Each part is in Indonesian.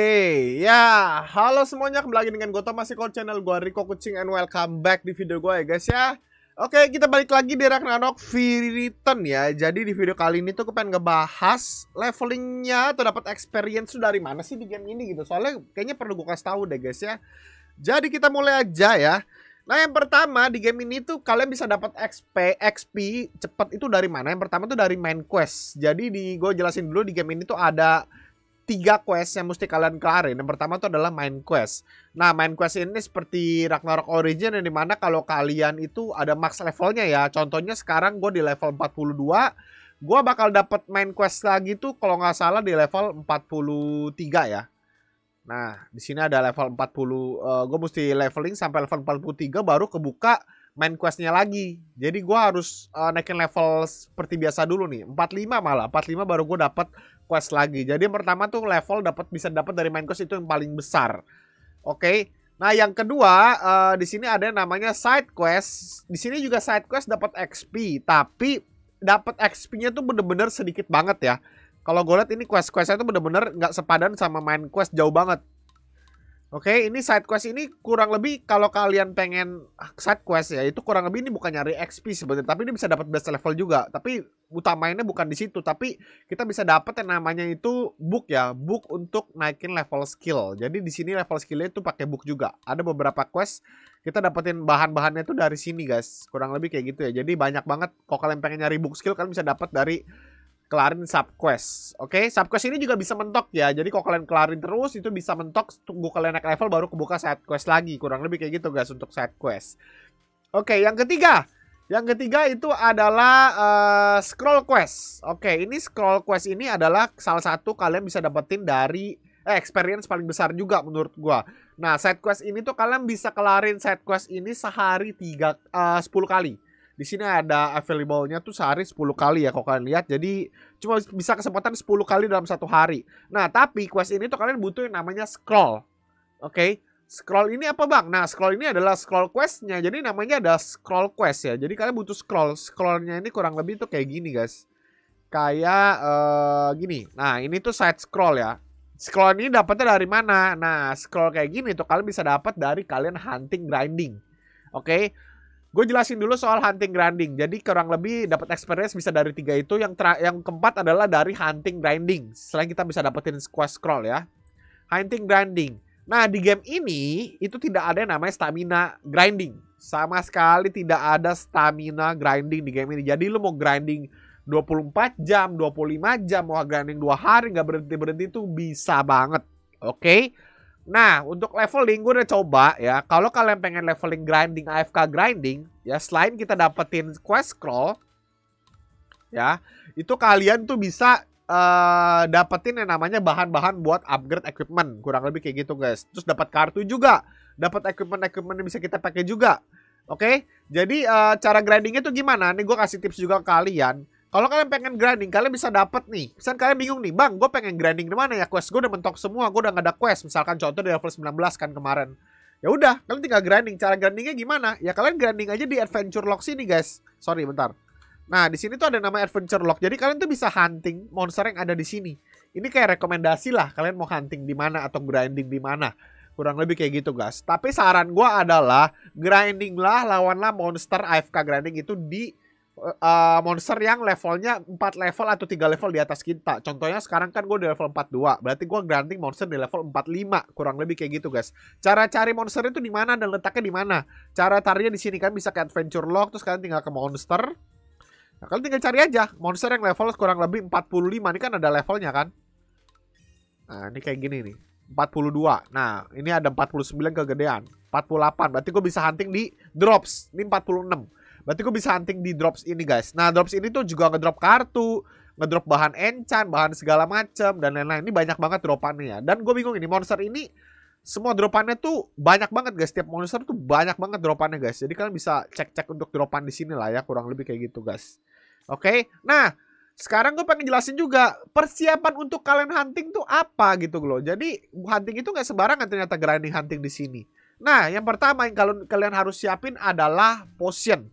Hey, ya, halo semuanya kembali lagi dengan Goto masih Core Channel gue Rico Kucing and welcome back di video gue ya guys ya. Oke, kita balik lagi di Ragnarok V-Return ya. Jadi di video kali ini tuh gue pengen ngebahas levelingnya atau dapat experience tuh dari mana sih di game ini gitu. Soalnya kayaknya perlu gue kasih tahu deh guys ya. Jadi kita mulai aja ya. Nah yang pertama di game ini tuh kalian bisa dapat XP XP cepat itu dari mana? Yang pertama tuh dari main quest. Jadi di gue jelasin dulu di game ini tuh ada tiga quest yang mesti kalian kelarin. Yang pertama itu adalah main quest. Nah, main quest ini seperti Ragnarok Origin yang dimana kalau kalian itu ada max levelnya ya. Contohnya sekarang gue di level 42, gue bakal dapat main quest lagi tuh kalau nggak salah di level 43 ya. Nah, di sini ada level 40, uh, gue mesti leveling sampai level 43 baru kebuka main questnya lagi. Jadi gue harus uh, naikin level seperti biasa dulu nih. 45 malah, 45 baru gue dapat quest lagi. Jadi yang pertama tuh level dapat bisa dapat dari main quest itu yang paling besar. Oke. Okay? Nah, yang kedua, uh, di sini ada namanya side quest. Di sini juga side quest dapat XP, tapi dapat XP-nya tuh bener-bener sedikit banget ya. Kalau gue lihat ini quest-questnya tuh bener-bener nggak sepadan sama main quest jauh banget. Oke, okay, ini side quest ini kurang lebih kalau kalian pengen side quest ya, itu kurang lebih ini bukan nyari XP sebenarnya, tapi ini bisa dapat best level juga. Tapi utamanya bukan di situ, tapi kita bisa dapat yang namanya itu book ya, book untuk naikin level skill. Jadi di sini level skillnya itu pakai book juga. Ada beberapa quest kita dapetin bahan-bahannya itu dari sini guys, kurang lebih kayak gitu ya. Jadi banyak banget. Kalau kalian pengen nyari book skill, kalian bisa dapat dari kelarin sub quest, Oke, okay? quest ini juga bisa mentok ya. Jadi kalau kalian kelarin terus itu bisa mentok tunggu kalian naik level baru kebuka side quest lagi. Kurang lebih kayak gitu guys untuk side quest. Oke, okay, yang ketiga. Yang ketiga itu adalah uh, scroll quest. Oke, okay, ini scroll quest ini adalah salah satu kalian bisa dapetin dari eh, experience paling besar juga menurut gua. Nah, side quest ini tuh kalian bisa kelarin side quest ini sehari tiga eh, uh, 10 kali di sini ada available-nya tuh sehari 10 kali ya kalau kalian lihat. Jadi cuma bisa kesempatan 10 kali dalam satu hari. Nah, tapi quest ini tuh kalian butuh yang namanya scroll. Oke. Okay? Scroll ini apa bang? Nah scroll ini adalah scroll quest-nya. Jadi namanya ada scroll quest ya Jadi kalian butuh scroll Scroll-nya ini kurang lebih tuh kayak gini guys Kayak uh, gini Nah ini tuh side scroll ya Scroll ini dapatnya dari mana? Nah scroll kayak gini tuh kalian bisa dapat dari kalian hunting grinding Oke okay? Gue jelasin dulu soal hunting grinding. Jadi kurang lebih dapat experience bisa dari tiga itu. Yang yang keempat adalah dari hunting grinding. Selain kita bisa dapetin quest scroll ya. Hunting grinding. Nah di game ini itu tidak ada yang namanya stamina grinding. Sama sekali tidak ada stamina grinding di game ini. Jadi lu mau grinding 24 jam, 25 jam, mau grinding dua hari nggak berhenti-berhenti itu bisa banget. Oke? Okay? Nah, untuk leveling gue udah coba ya. Kalau kalian pengen leveling grinding AFK grinding, ya selain kita dapetin quest scroll ya, itu kalian tuh bisa uh, dapetin yang namanya bahan-bahan buat upgrade equipment, kurang lebih kayak gitu, guys. Terus dapat kartu juga, dapat equipment-equipment yang bisa kita pakai juga. Oke, okay? jadi uh, cara grindingnya tuh gimana? Nih gue kasih tips juga ke kalian kalau kalian pengen grinding, kalian bisa dapat nih. Misal kalian bingung nih, bang, gue pengen grinding di mana ya? Quest gue udah mentok semua, gue udah gak ada quest. Misalkan contoh di level 19 kan kemarin. Ya udah, kalian tinggal grinding. Cara grindingnya gimana? Ya kalian grinding aja di adventure lock sini guys. Sorry, bentar. Nah, di sini tuh ada nama adventure lock. Jadi kalian tuh bisa hunting monster yang ada di sini. Ini kayak rekomendasi lah kalian mau hunting di mana atau grinding di mana. Kurang lebih kayak gitu guys. Tapi saran gue adalah grinding lah lawanlah monster AFK grinding itu di uh, monster yang levelnya 4 level atau 3 level di atas kita. Contohnya sekarang kan gue di level 42, berarti gue granting monster di level 45, kurang lebih kayak gitu guys. Cara cari monster itu di mana dan letaknya di mana? Cara tarinya di sini kan bisa ke adventure log, terus kalian tinggal ke monster. Nah, kalian tinggal cari aja monster yang level kurang lebih 45 ini kan ada levelnya kan. Nah, ini kayak gini nih. 42. Nah, ini ada 49 kegedean. 48. Berarti gue bisa hunting di drops. Ini 46. Berarti gue bisa hunting di drops ini guys. Nah drops ini tuh juga ngedrop kartu, ngedrop bahan enchant, bahan segala macem dan lain-lain. Ini banyak banget dropannya ya. Dan gue bingung ini monster ini semua dropannya tuh banyak banget guys. Setiap monster tuh banyak banget dropannya guys. Jadi kalian bisa cek-cek untuk dropan di sini lah ya kurang lebih kayak gitu guys. Oke, okay? nah sekarang gue pengen jelasin juga persiapan untuk kalian hunting tuh apa gitu loh. Jadi hunting itu nggak sembarangan ternyata grinding hunting di sini. Nah, yang pertama yang kalian harus siapin adalah potion.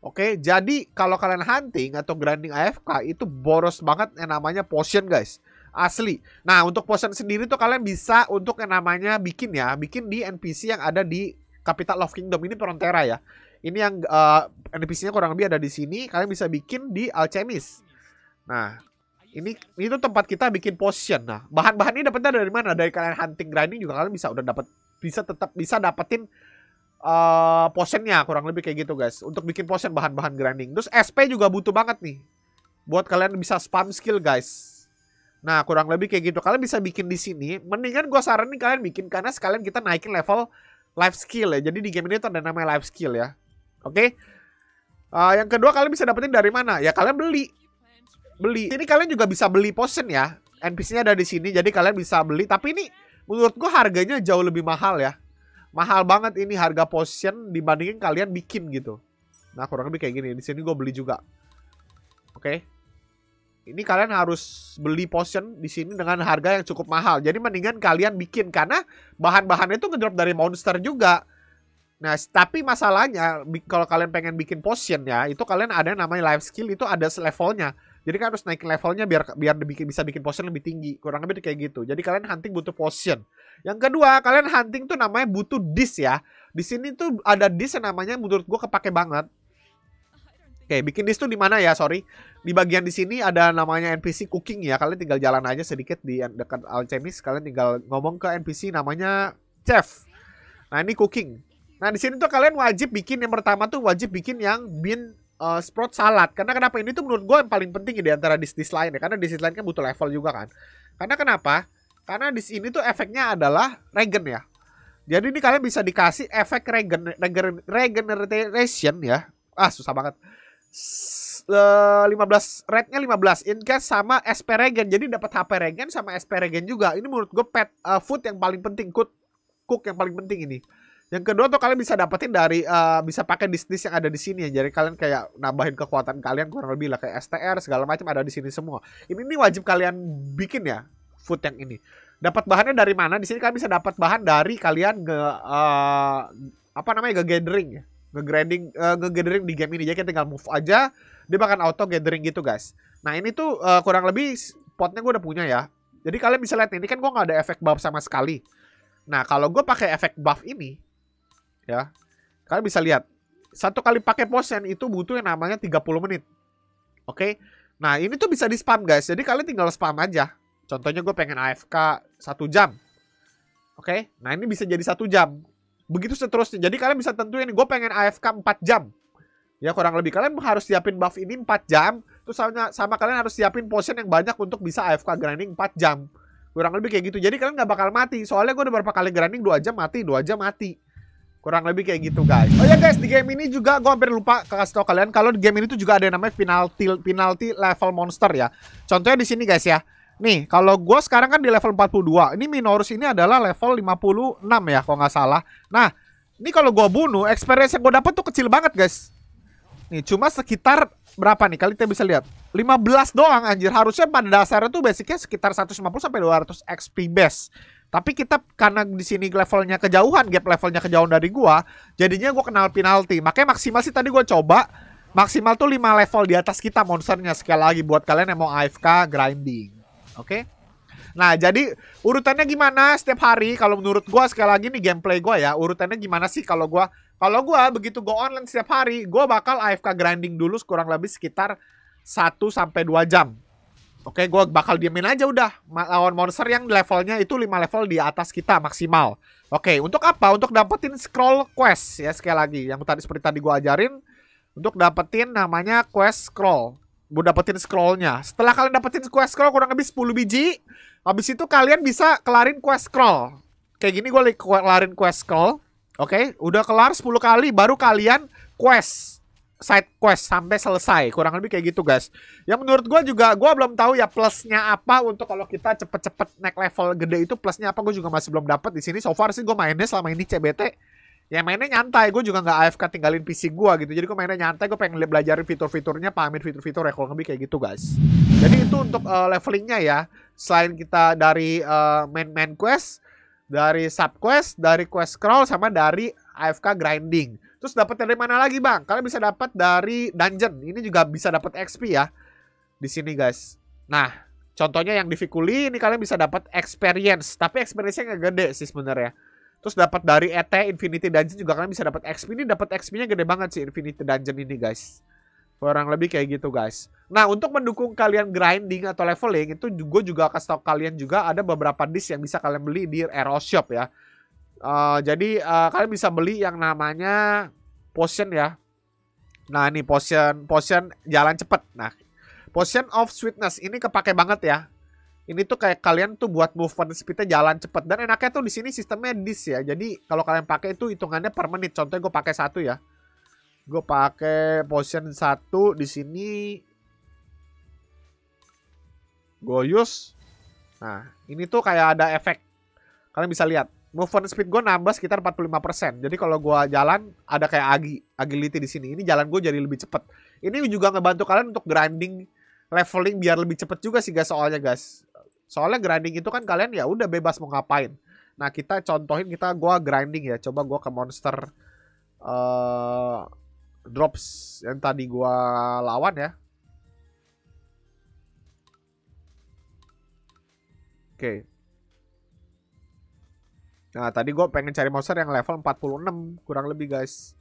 Oke, okay, jadi kalau kalian hunting atau grinding AFK itu boros banget yang namanya potion guys. Asli. Nah, untuk potion sendiri tuh kalian bisa untuk yang namanya bikin ya, bikin di NPC yang ada di Capital Love Kingdom ini Perontera ya. Ini yang uh, eh, NPC-nya kurang lebih ada di sini, kalian bisa bikin di Alchemist. Nah, ini itu tempat kita bikin potion. Nah, bahan-bahan ini dapetnya dari mana? Dari kalian hunting grinding juga kalian bisa udah dapat bisa tetap bisa dapetin uh, eh, posennya kurang lebih kayak gitu guys untuk bikin posen bahan-bahan grinding terus SP juga butuh banget nih buat kalian bisa spam skill guys nah kurang lebih kayak gitu kalian bisa bikin di sini mendingan gue saranin kalian bikin karena sekalian kita naikin level life skill ya jadi di game ini tuh ada namanya life skill ya oke okay? uh, eh, yang kedua kalian bisa dapetin dari mana ya kalian beli beli ini kalian juga bisa beli posen ya NPC-nya ada di sini jadi kalian bisa beli tapi ini menurut gue harganya jauh lebih mahal ya mahal banget ini harga potion dibandingin kalian bikin gitu. Nah, kurang lebih kayak gini. Di sini gue beli juga. Oke. Okay. Ini kalian harus beli potion di sini dengan harga yang cukup mahal. Jadi mendingan kalian bikin karena bahan-bahannya itu ngedrop dari monster juga. Nah, tapi masalahnya kalau kalian pengen bikin potion ya, itu kalian ada yang namanya life skill itu ada levelnya. Jadi kalian harus naik levelnya biar biar bisa bikin potion lebih tinggi. Kurang lebih kayak gitu. Jadi kalian hunting butuh potion. Yang kedua, kalian hunting tuh namanya butuh dish ya. Di sini tuh ada dish yang namanya menurut gue kepake banget. Oke, okay, bikin dish tuh di mana ya? Sorry. Di bagian di sini ada namanya NPC cooking ya. Kalian tinggal jalan aja sedikit di dekat alchemist, kalian tinggal ngomong ke NPC namanya chef. Nah, ini cooking. Nah, di sini tuh kalian wajib bikin yang pertama tuh wajib bikin yang bin uh, eh, sprout salad. Karena kenapa ini tuh menurut gue yang paling penting ya, di antara dish dis lain ya. Karena dis lain kan butuh level juga kan. Karena kenapa? Karena di sini tuh efeknya adalah regen ya. Jadi ini kalian bisa dikasih efek regen, regen regeneration ya. Ah susah banget. S uh, 15 rednya 15 in case sama SP regen. Jadi dapat HP regen sama SP regen juga. Ini menurut gue pet uh, food yang paling penting, cook, cook yang paling penting ini. Yang kedua tuh kalian bisa dapetin dari uh, bisa pakai dis yang ada di sini ya. Jadi kalian kayak nambahin kekuatan kalian kurang lebih lah kayak STR segala macam ada di sini semua. Ini ini wajib kalian bikin ya food yang ini. Dapat bahannya dari mana? Di sini kalian bisa dapat bahan dari kalian nge uh, apa namanya nge gathering ya. Nge grinding uh, eh, nge gathering di game ini. Jadi tinggal move aja, dia bakal auto gathering gitu, guys. Nah, ini tuh uh, kurang lebih potnya gue udah punya ya. Jadi kalian bisa lihat ini kan gue nggak ada efek buff sama sekali. Nah, kalau gue pakai efek buff ini ya. Kalian bisa lihat satu kali pakai potion itu butuh yang namanya 30 menit. Oke. Okay? Nah, ini tuh bisa di spam guys. Jadi kalian tinggal spam aja. Contohnya gue pengen AFK satu jam. Oke, okay? nah ini bisa jadi satu jam. Begitu seterusnya. Jadi kalian bisa tentuin, gue pengen AFK 4 jam. Ya kurang lebih kalian harus siapin buff ini 4 jam. Terus sama, sama kalian harus siapin potion yang banyak untuk bisa AFK grinding 4 jam. Kurang lebih kayak gitu. Jadi kalian gak bakal mati. Soalnya gue udah berapa kali grinding 2 jam mati, 2 jam mati. Kurang lebih kayak gitu guys. Oh ya guys, di game ini juga gue hampir lupa kasih tau kalian kalau di game ini tuh juga ada yang namanya penalty penalty level monster ya. Contohnya di sini guys ya. Nih, kalau gue sekarang kan di level 42. Ini Minorus ini adalah level 56 ya, kalau nggak salah. Nah, ini kalau gue bunuh, experience yang gue dapat tuh kecil banget, guys. Nih, cuma sekitar berapa nih? Kalian bisa lihat. 15 doang, anjir. Harusnya pada dasarnya tuh basicnya sekitar 150-200 XP base. Tapi kita karena di sini levelnya kejauhan, gap levelnya kejauhan dari gue, jadinya gue kenal penalti. Makanya maksimal sih tadi gue coba maksimal tuh 5 level di atas kita monsternya sekali lagi buat kalian yang mau AFK grinding. Oke? Okay? Nah, jadi urutannya gimana setiap hari? Kalau menurut gue, sekali lagi nih gameplay gue ya, urutannya gimana sih kalau gue... Kalau gue begitu gue online setiap hari, gue bakal AFK grinding dulu kurang lebih sekitar 1-2 jam. Oke, gue bakal diemin aja udah. Lawan monster yang levelnya itu 5 level di atas kita maksimal. Oke, untuk apa? Untuk dapetin scroll quest ya sekali lagi. Yang tadi seperti tadi gue ajarin. Untuk dapetin namanya quest scroll buat dapetin scrollnya. Setelah kalian dapetin quest scroll kurang lebih 10 biji, habis itu kalian bisa kelarin quest scroll. Kayak gini gue kelarin quest scroll. Oke, okay? udah kelar 10 kali baru kalian quest side quest sampai selesai kurang lebih kayak gitu guys. Yang menurut gue juga gue belum tahu ya plusnya apa untuk kalau kita cepet-cepet naik level gede itu plusnya apa gue juga masih belum dapet di sini. So far sih gue mainnya selama ini CBT ya mainnya nyantai gue juga nggak AFK tinggalin PC gue gitu jadi gue mainnya nyantai gue pengen belajarin fitur-fiturnya pahamin fitur-fitur ya kalau lebih kayak gitu guys jadi itu untuk uh, levelingnya ya selain kita dari uh, eh, main main quest dari sub quest dari quest scroll sama dari AFK grinding terus dapat dari mana lagi bang kalian bisa dapat dari dungeon ini juga bisa dapat XP ya di sini guys nah contohnya yang di ini kalian bisa dapat experience tapi experience-nya nggak gede sih sebenarnya Terus dapat dari ET Infinity Dungeon juga kalian bisa dapat XP. Ini dapat XP-nya gede banget sih Infinity Dungeon ini, guys. Kurang lebih kayak gitu, guys. Nah, untuk mendukung kalian grinding atau leveling, itu juga juga kasih tau kalian juga ada beberapa disk yang bisa kalian beli di Aero Shop ya. Uh, jadi, uh, kalian bisa beli yang namanya potion ya. Nah, ini potion, potion jalan cepet. Nah, potion of sweetness ini kepake banget ya ini tuh kayak kalian tuh buat movement speednya jalan cepet dan enaknya tuh di sini sistemnya medis ya jadi kalau kalian pakai itu hitungannya per menit contohnya gue pakai satu ya gue pakai potion satu di sini gue use nah ini tuh kayak ada efek kalian bisa lihat movement speed gue nambah sekitar 45%. Jadi kalau gue jalan ada kayak agi, agility di sini. Ini jalan gue jadi lebih cepet. Ini juga ngebantu kalian untuk grinding, leveling biar lebih cepet juga sih guys soalnya guys. Soalnya grinding itu kan kalian ya udah bebas mau ngapain. Nah, kita contohin kita gua grinding ya. Coba gua ke monster uh, drops yang tadi gua lawan ya. Oke. Okay. Nah, tadi gue pengen cari monster yang level 46, kurang lebih guys.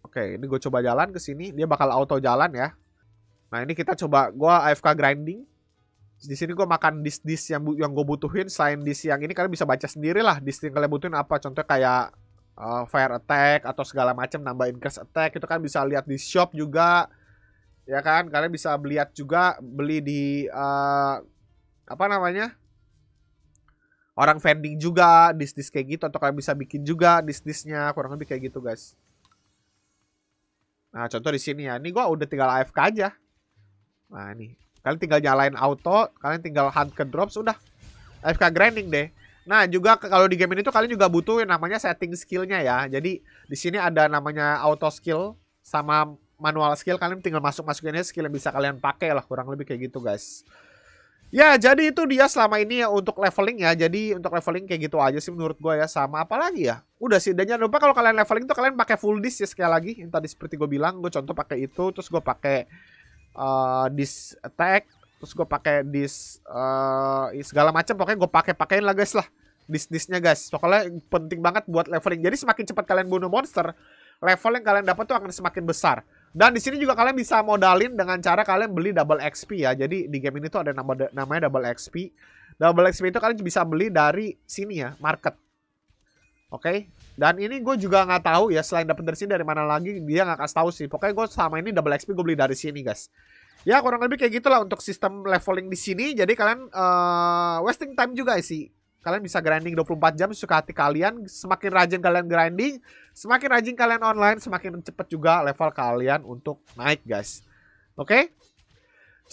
Oke, ini gue coba jalan ke sini. Dia bakal auto jalan ya. Nah ini kita coba gue AFK grinding. Di sini gue makan dis dis yang yang gue butuhin. Selain dis yang ini kalian bisa baca sendiri lah dis yang kalian butuhin apa. contoh kayak uh, fire attack atau segala macam nambahin increase attack itu kan bisa lihat di shop juga ya kan kalian bisa lihat juga beli di uh, apa namanya orang vending juga dis dis kayak gitu atau kalian bisa bikin juga dis disnya kurang lebih kayak gitu guys nah contoh di sini ya ini gue udah tinggal AFK aja Nah ini. Kalian tinggal nyalain auto, kalian tinggal hunt ke drops, udah. fk grinding deh. Nah juga kalau di game ini tuh kalian juga butuh yang namanya setting skillnya ya. Jadi di sini ada namanya auto skill sama manual skill. Kalian tinggal masuk masukinnya skill yang bisa kalian pakai lah kurang lebih kayak gitu guys. Ya jadi itu dia selama ini ya untuk leveling ya Jadi untuk leveling kayak gitu aja sih menurut gue ya Sama apa lagi ya Udah sih dan jangan lupa kalau kalian leveling tuh kalian pakai full disk ya sekali lagi Yang tadi seperti gue bilang gue contoh pakai itu Terus gue pakai Eh, dis attack terus gue pakai dis uh, eh, segala macam pokoknya gue pakai pakaiin lah guys lah dis disnya guys pokoknya penting banget buat leveling jadi semakin cepat kalian bunuh monster level yang kalian dapat tuh akan semakin besar dan di sini juga kalian bisa modalin dengan cara kalian beli double XP ya jadi di game ini tuh ada nama namanya double XP double XP itu kalian bisa beli dari sini ya market Oke, okay? dan ini gue juga nggak tahu ya selain dapat dari sini dari mana lagi dia nggak kasih tahu sih. Pokoknya gue sama ini double XP gue beli dari sini guys. Ya kurang lebih kayak gitulah untuk sistem leveling di sini. Jadi kalian uh, wasting time juga sih. Kalian bisa grinding 24 jam suka hati kalian. Semakin rajin kalian grinding, semakin rajin kalian online, semakin cepet juga level kalian untuk naik guys. Oke? Okay?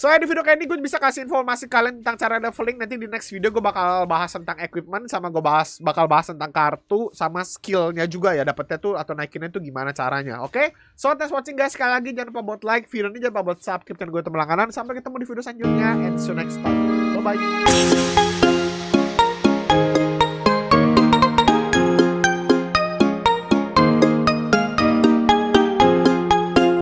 Soalnya di video kali ini gue bisa kasih informasi kalian tentang cara leveling. Nanti di next video gue bakal bahas tentang equipment sama gue bahas bakal bahas tentang kartu sama skillnya juga ya dapetnya tuh atau naikinnya tuh gimana caranya. Oke? Okay? So thanks watching guys sekali lagi jangan lupa buat like video ini jangan lupa buat subscribe dan gue teman langganan. Sampai ketemu di video selanjutnya and see you next time. Bye bye.